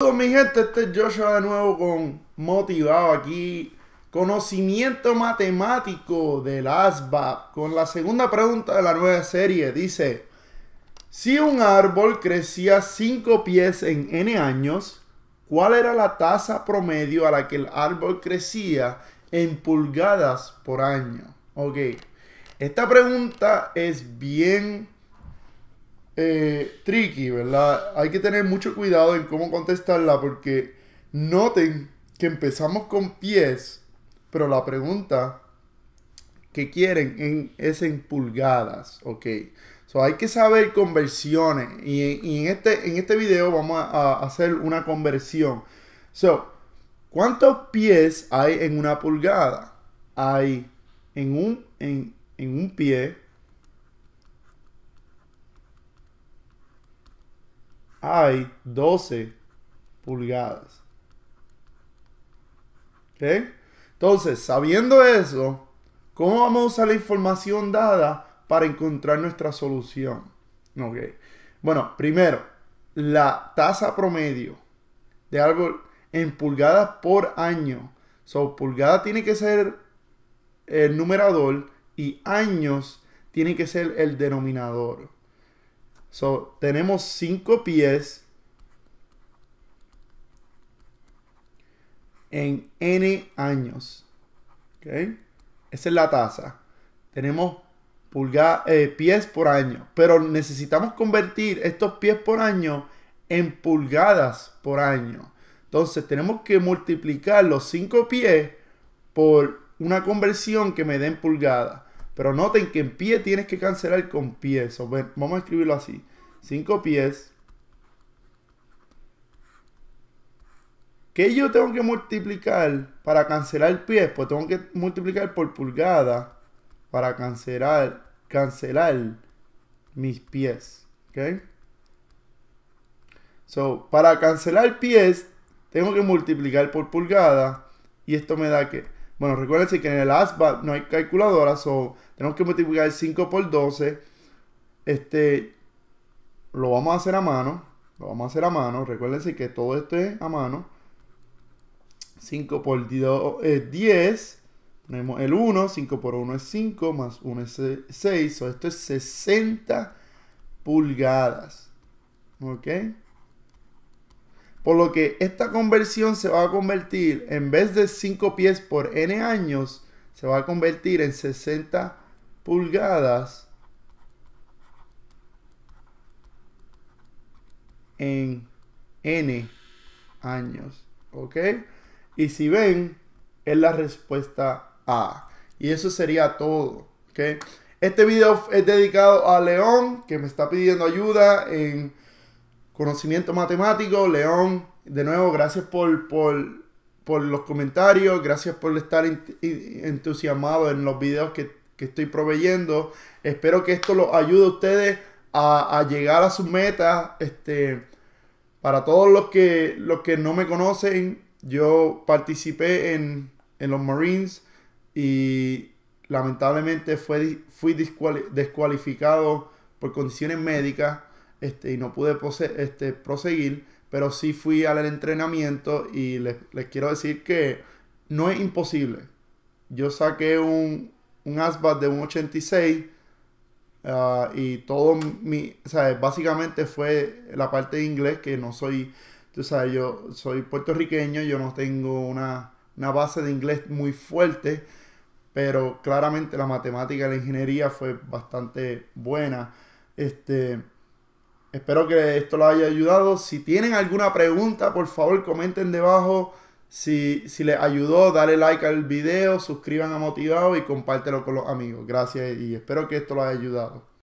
Hola mi gente, este es Joshua de nuevo con Motivado aquí. Conocimiento matemático del ASVAB con la segunda pregunta de la nueva serie. Dice, si un árbol crecía 5 pies en n años, ¿cuál era la tasa promedio a la que el árbol crecía en pulgadas por año? Ok, esta pregunta es bien eh, tricky, ¿verdad? Hay que tener mucho cuidado en cómo contestarla porque noten que empezamos con pies, pero la pregunta que quieren en, es en pulgadas, ¿ok? So, hay que saber conversiones y, en, este, en este video vamos a, hacer una conversión. So, ¿Cuántos pies hay en una pulgada? Hay en un, en, en un pie hay 12 pulgadas. Entonces, sabiendo eso, ¿cómo vamos a usar la información dada para encontrar nuestra solución? Bueno, primero, la tasa promedio de algo en pulgadas por año. So, pulgada tiene que ser el numerador y años tiene que ser el denominador. So, tenemos 5 pies en n años. Esa es la tasa. Tenemos eh, pies por año. Pero necesitamos convertir estos pies por año en pulgadas por año. Entonces tenemos que multiplicar los 5 pies por una conversión que me den pulgadas. Pero noten que en pie tienes que cancelar con pies. vamos a escribirlo así. 5 pies. ¿Qué yo tengo que multiplicar para cancelar pies? Pues tengo que multiplicar por pulgada para cancelar, cancelar mis pies. ¿Ok? So, para cancelar pies, tengo que multiplicar por pulgada. Y esto me da que bueno, recuérdense que en el ASVAB no hay calculadora, so tenemos que multiplicar 5 por 12. Este, lo vamos a hacer a mano. Lo vamos a hacer a mano. Recuérdense que todo esto es a mano. 5 por 2 es 10. Ponemos el 1. 5 por 1 es 5. Más 1 es 6. So esto es 60 pulgadas. ¿Ok? Por lo que esta conversión se va a convertir, en vez de 5 pies por n años, se va a convertir en 60 pulgadas en n años. ¿Ok? Y si ven, es la respuesta A. Y eso sería todo. ¿Ok? Este video es dedicado a León, que me está pidiendo ayuda en conocimiento matemático. León, de nuevo, gracias por, los comentarios, gracias por estar entusiasmado en los videos que, estoy proveyendo. Espero que esto los ayude a ustedes a, llegar a sus metas. Este, para todos los que, los que no me conocen, yo participé en, en los Marines y lamentablemente fui descualificado por condiciones médicas. Este, y no pude este, proseguir, pero sí fui al entrenamiento y les, quiero decir que no es imposible. Yo saqué un, un ASBAT de un 86 ah, y todo mi, o sea, básicamente fue la parte de inglés que no soy, tú sabes, yo soy puertorriqueño, yo no tengo una, una base de inglés muy fuerte, pero claramente la matemática y la ingeniería fue bastante buena. Este, Espero que esto lo haya ayudado. Si tienen alguna pregunta, por favor comenten debajo. Si, si les ayudó, dale like al video, suscriban a Motivado y compártelo con los amigos. Gracias y espero que esto lo haya ayudado.